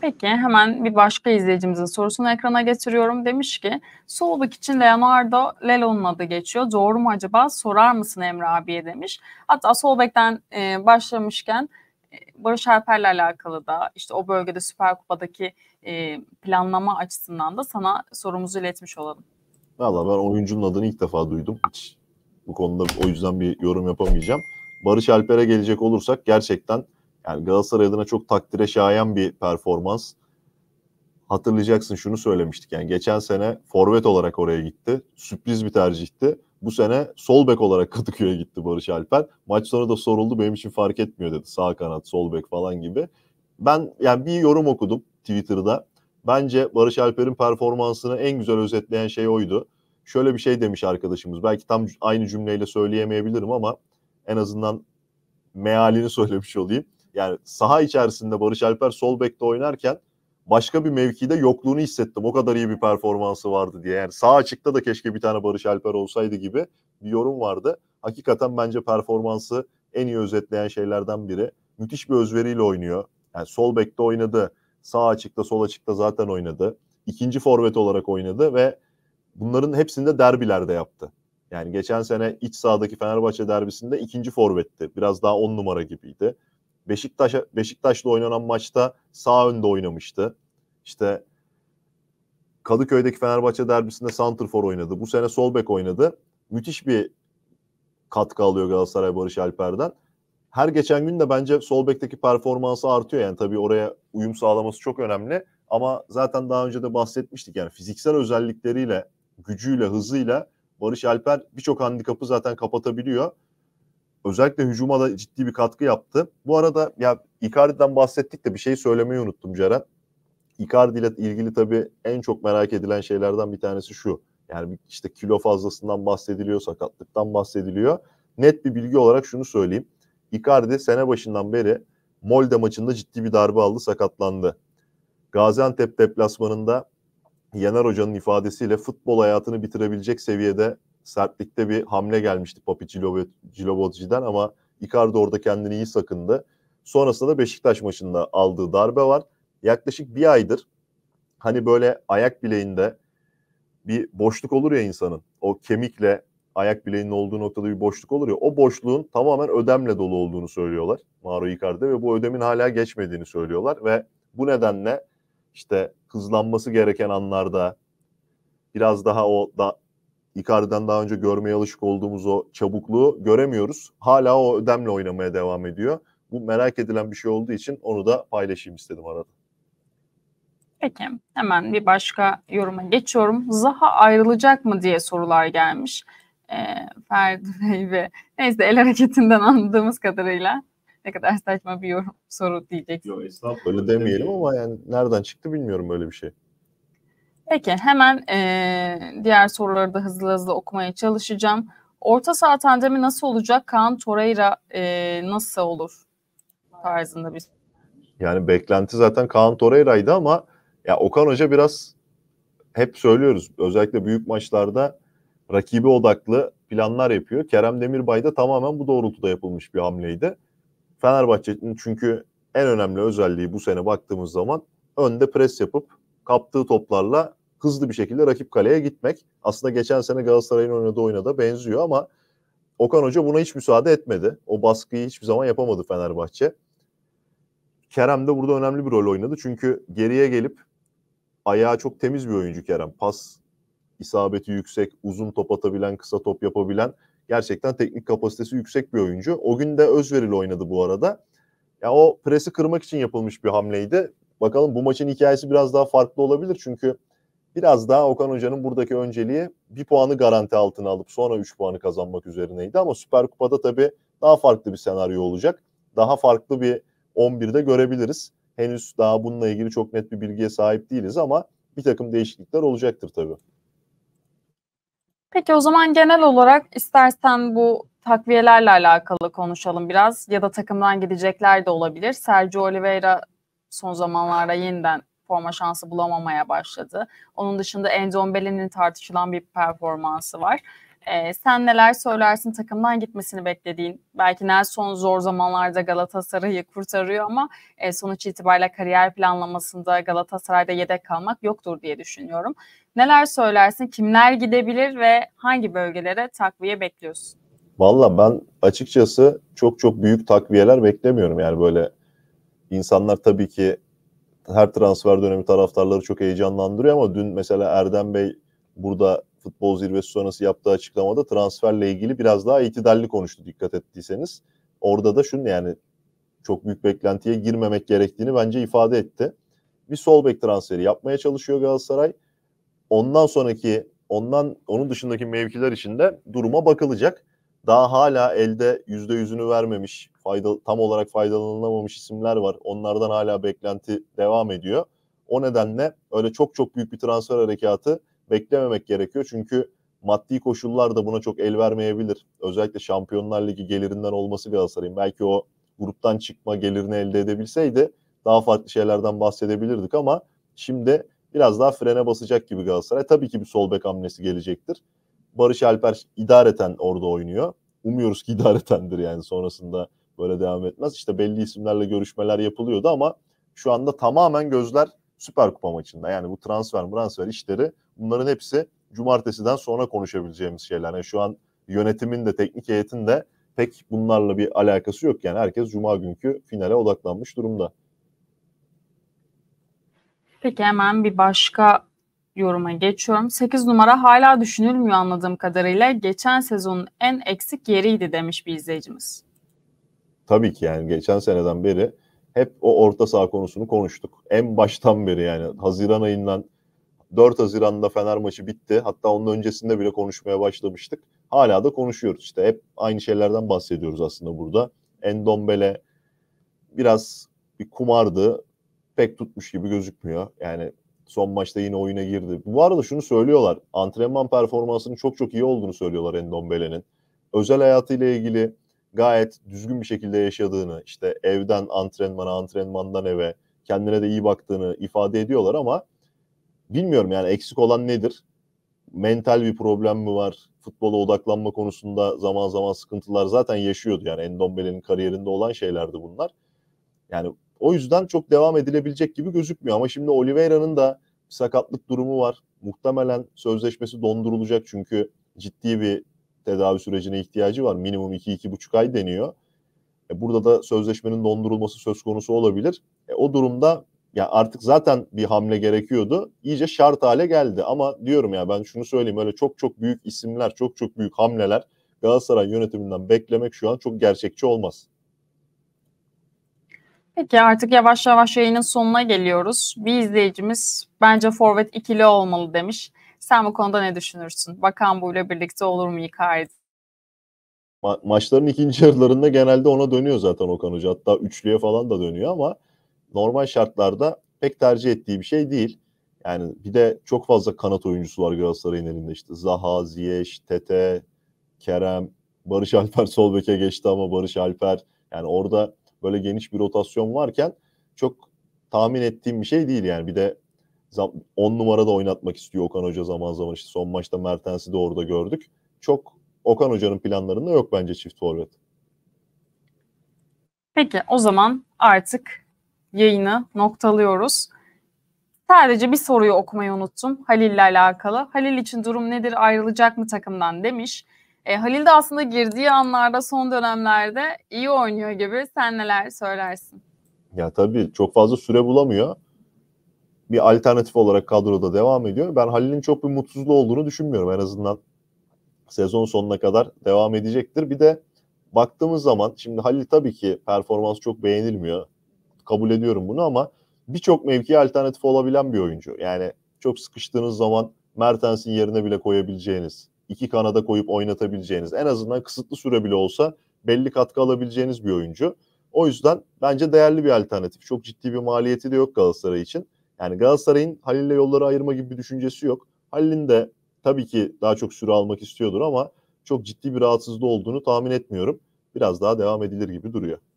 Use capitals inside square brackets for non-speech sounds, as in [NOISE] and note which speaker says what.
Speaker 1: Peki hemen bir başka izleyicimizin sorusunu ekrana getiriyorum. Demiş ki Solbik için Leonardo Lelo'nun adı geçiyor. Doğru mu acaba sorar mısın Emre abiye demiş. Hatta Solbek'ten e, başlamışken e, Barış Alper'le alakalı da işte o bölgede Süper Kupa'daki e, planlama açısından da sana sorumuzu iletmiş olalım.
Speaker 2: Valla ben oyuncunun adını ilk defa duydum. Hiç bu konuda o yüzden bir yorum yapamayacağım. Barış Alper'e gelecek olursak gerçekten yani Galatasaray adına çok takdire şayan bir performans. Hatırlayacaksın şunu söylemiştik yani geçen sene forvet olarak oraya gitti. Sürpriz bir tercihti. Bu sene sol bek olarak [LAUGHS] Kadıköy'e gitti Barış Alper. Maç sonra da soruldu benim için fark etmiyor dedi. Sağ kanat, sol bek falan gibi. Ben yani bir yorum okudum Twitter'da. Bence Barış Alper'in performansını en güzel özetleyen şey oydu. Şöyle bir şey demiş arkadaşımız. Belki tam aynı cümleyle söyleyemeyebilirim ama en azından mealini [LAUGHS] söylemiş olayım yani saha içerisinde Barış Alper sol bekte oynarken başka bir mevkide yokluğunu hissettim. O kadar iyi bir performansı vardı diye. Yani sağ açıkta da keşke bir tane Barış Alper olsaydı gibi bir yorum vardı. Hakikaten bence performansı en iyi özetleyen şeylerden biri. Müthiş bir özveriyle oynuyor. Yani sol bekte oynadı. Sağ açıkta, sol açıkta zaten oynadı. İkinci forvet olarak oynadı ve bunların hepsinde derbilerde yaptı. Yani geçen sene iç sahadaki Fenerbahçe derbisinde ikinci forvetti. Biraz daha on numara gibiydi. Beşiktaş Beşiktaş'la oynanan maçta sağ önde oynamıştı. İşte Kadıköy'deki Fenerbahçe derbisinde santrfor oynadı. Bu sene sol bek oynadı. Müthiş bir katkı alıyor Galatasaray Barış Alper'den. Her geçen gün de bence sol bekteki performansı artıyor. Yani tabii oraya uyum sağlaması çok önemli. Ama zaten daha önce de bahsetmiştik. Yani fiziksel özellikleriyle, gücüyle, hızıyla Barış Alper birçok handikapı zaten kapatabiliyor özellikle hücuma da ciddi bir katkı yaptı. Bu arada ya Icardi'den bahsettik de bir şey söylemeyi unuttum Ceren. Icardi ile ilgili tabii en çok merak edilen şeylerden bir tanesi şu. Yani işte kilo fazlasından bahsediliyor, sakatlıktan bahsediliyor. Net bir bilgi olarak şunu söyleyeyim. Icardi sene başından beri Molde maçında ciddi bir darbe aldı, sakatlandı. Gaziantep deplasmanında Yener Hoca'nın ifadesiyle futbol hayatını bitirebilecek seviyede sertlikte bir hamle gelmişti Papi Cilovotici'den ama Icardi orada kendini iyi sakındı. Sonrasında da Beşiktaş maçında aldığı darbe var. Yaklaşık bir aydır hani böyle ayak bileğinde bir boşluk olur ya insanın. O kemikle ayak bileğinin olduğu noktada bir boşluk olur ya. O boşluğun tamamen ödemle dolu olduğunu söylüyorlar Mauro Icardi ve bu ödemin hala geçmediğini söylüyorlar ve bu nedenle işte hızlanması gereken anlarda biraz daha o da Icardi'den daha önce görmeye alışık olduğumuz o çabukluğu göremiyoruz. Hala o ödemle oynamaya devam ediyor. Bu merak edilen bir şey olduğu için onu da paylaşayım istedim arada.
Speaker 1: Peki hemen bir başka yoruma geçiyorum. Zaha ayrılacak mı diye sorular gelmiş. Ee, Ferdi [LAUGHS] Bey ve neyse el hareketinden anladığımız kadarıyla ne kadar saçma bir yorum soru diyecek. Yok estağfurullah öyle demeyelim ama
Speaker 2: yani nereden çıktı bilmiyorum böyle bir şey.
Speaker 1: Peki hemen e, diğer soruları da hızlı hızlı okumaya çalışacağım. Orta saha tandemi nasıl olacak? Kaan Torreira e, nasıl olur tarzında bir
Speaker 2: yani beklenti zaten Kaan Torreira'ydı ama ya Okan Hoca biraz hep söylüyoruz. Özellikle büyük maçlarda rakibi odaklı planlar yapıyor. Kerem Demirbay da tamamen bu doğrultuda yapılmış bir hamleydi. Fenerbahçe'nin çünkü en önemli özelliği bu sene baktığımız zaman önde pres yapıp kaptığı toplarla hızlı bir şekilde rakip kaleye gitmek. Aslında geçen sene Galatasaray'ın oynadığı oyuna da benziyor ama Okan Hoca buna hiç müsaade etmedi. O baskıyı hiçbir zaman yapamadı Fenerbahçe. Kerem de burada önemli bir rol oynadı. Çünkü geriye gelip ayağı çok temiz bir oyuncu Kerem. Pas isabeti yüksek, uzun top atabilen, kısa top yapabilen gerçekten teknik kapasitesi yüksek bir oyuncu. O gün de özverili oynadı bu arada. Ya o presi kırmak için yapılmış bir hamleydi. Bakalım bu maçın hikayesi biraz daha farklı olabilir çünkü biraz daha Okan Hoca'nın buradaki önceliği bir puanı garanti altına alıp sonra 3 puanı kazanmak üzerineydi. Ama Süper Kupa'da tabii daha farklı bir senaryo olacak. Daha farklı bir 11'de görebiliriz. Henüz daha bununla ilgili çok net bir bilgiye sahip değiliz ama bir takım değişiklikler olacaktır tabii. Peki
Speaker 1: o zaman genel olarak istersen bu takviyelerle alakalı konuşalım biraz ya da takımdan gidecekler de olabilir. Sergio Oliveira son zamanlarda yeniden forma şansı bulamamaya başladı. Onun dışında Belen'in tartışılan bir performansı var. Ee, sen neler söylersin takımdan gitmesini beklediğin? Belki Nelson zor zamanlarda Galatasaray'ı kurtarıyor ama e, sonuç itibariyle kariyer planlamasında Galatasaray'da yedek kalmak yoktur diye düşünüyorum. Neler söylersin? Kimler gidebilir ve hangi bölgelere takviye bekliyorsun?
Speaker 2: Valla ben açıkçası çok çok büyük takviyeler beklemiyorum. Yani böyle insanlar tabii ki her transfer dönemi taraftarları çok heyecanlandırıyor ama dün mesela Erdem Bey burada futbol zirvesi sonrası yaptığı açıklamada transferle ilgili biraz daha itidalli konuştu dikkat ettiyseniz. Orada da şunu yani çok büyük beklentiye girmemek gerektiğini bence ifade etti. Bir sol bek transferi yapmaya çalışıyor Galatasaray. Ondan sonraki ondan onun dışındaki mevkiler içinde duruma bakılacak. Daha hala elde yüzde yüzünü vermemiş fayda, tam olarak faydalanılamamış isimler var. Onlardan hala beklenti devam ediyor. O nedenle öyle çok çok büyük bir transfer harekatı beklememek gerekiyor. Çünkü maddi koşullar da buna çok el vermeyebilir. Özellikle Şampiyonlar Ligi gelirinden olması Galatasaray'ın. Belki o gruptan çıkma gelirini elde edebilseydi daha farklı şeylerden bahsedebilirdik ama şimdi biraz daha frene basacak gibi Galatasaray. Tabii ki bir sol bek hamlesi gelecektir. Barış Alper idareten orada oynuyor. Umuyoruz ki idaretendir yani sonrasında böyle devam etmez. İşte belli isimlerle görüşmeler yapılıyordu ama şu anda tamamen gözler Süper Kupa maçında. Yani bu transfer, transfer işleri bunların hepsi cumartesiden sonra konuşabileceğimiz şeyler. Yani şu an yönetimin de teknik heyetin de pek bunlarla bir alakası yok. Yani herkes cuma günkü finale odaklanmış durumda.
Speaker 1: Peki hemen bir başka yoruma geçiyorum. 8 numara hala düşünülmüyor anladığım kadarıyla. Geçen sezonun en eksik yeriydi demiş bir izleyicimiz
Speaker 2: tabii ki yani geçen seneden beri hep o orta saha konusunu konuştuk. En baştan beri yani Haziran ayından 4 Haziran'da Fener maçı bitti. Hatta onun öncesinde bile konuşmaya başlamıştık. Hala da konuşuyoruz işte. Hep aynı şeylerden bahsediyoruz aslında burada. Endombele biraz bir kumardı. Pek tutmuş gibi gözükmüyor. Yani son maçta yine oyuna girdi. Bu arada şunu söylüyorlar. Antrenman performansının çok çok iyi olduğunu söylüyorlar Endombele'nin. Özel hayatıyla ilgili gayet düzgün bir şekilde yaşadığını, işte evden antrenmana, antrenmandan eve, kendine de iyi baktığını ifade ediyorlar ama bilmiyorum yani eksik olan nedir? Mental bir problem mi var? Futbola odaklanma konusunda zaman zaman sıkıntılar zaten yaşıyordu. Yani Endombele'nin kariyerinde olan şeylerdi bunlar. Yani o yüzden çok devam edilebilecek gibi gözükmüyor. Ama şimdi Oliveira'nın da sakatlık durumu var. Muhtemelen sözleşmesi dondurulacak çünkü ciddi bir tedavi sürecine ihtiyacı var. Minimum 2-2,5 ay deniyor. E, burada da sözleşmenin dondurulması söz konusu olabilir. E, o durumda ya artık zaten bir hamle gerekiyordu. İyice şart hale geldi ama diyorum ya ben şunu söyleyeyim öyle çok çok büyük isimler, çok çok büyük hamleler Galatasaray yönetiminden beklemek şu an çok gerçekçi olmaz.
Speaker 1: Peki artık yavaş yavaş yayının sonuna geliyoruz. Bir izleyicimiz bence forvet ikili olmalı demiş. Sen bu konuda ne düşünürsün? Bakan bu ile birlikte olur mu Icardi?
Speaker 2: Ma- maçların ikinci yarılarında genelde ona dönüyor zaten Okan Hoca. Hatta üçlüye falan da dönüyor ama normal şartlarda pek tercih ettiği bir şey değil. Yani bir de çok fazla kanat oyuncusu var Galatasaray'ın elinde işte. Zaha, Ziyech, Tete, Kerem, Barış Alper sol beke geçti ama Barış Alper yani orada böyle geniş bir rotasyon varken çok tahmin ettiğim bir şey değil yani. Bir de 10 numarada oynatmak istiyor Okan Hoca zaman zaman. İşte son maçta Mertens'i de orada gördük. Çok Okan Hoca'nın planlarında yok bence çift forvet.
Speaker 1: Peki o zaman artık yayını noktalıyoruz. Sadece bir soruyu okumayı unuttum Halil ile alakalı. Halil için durum nedir ayrılacak mı takımdan demiş. E, Halil de aslında girdiği anlarda son dönemlerde iyi oynuyor gibi sen neler söylersin?
Speaker 2: Ya tabii çok fazla süre bulamıyor bir alternatif olarak kadroda devam ediyor. Ben Halil'in çok bir mutsuzluğu olduğunu düşünmüyorum en azından sezon sonuna kadar devam edecektir. Bir de baktığımız zaman şimdi Halil tabii ki performans çok beğenilmiyor. Kabul ediyorum bunu ama birçok mevkiye alternatif olabilen bir oyuncu. Yani çok sıkıştığınız zaman Mertens'in yerine bile koyabileceğiniz, iki kanada koyup oynatabileceğiniz, en azından kısıtlı süre bile olsa belli katkı alabileceğiniz bir oyuncu. O yüzden bence değerli bir alternatif. Çok ciddi bir maliyeti de yok Galatasaray için. Yani Galatasaray'ın Halil'le yolları ayırma gibi bir düşüncesi yok. Halil'in de tabii ki daha çok süre almak istiyordur ama çok ciddi bir rahatsızlığı olduğunu tahmin etmiyorum. Biraz daha devam edilir gibi duruyor.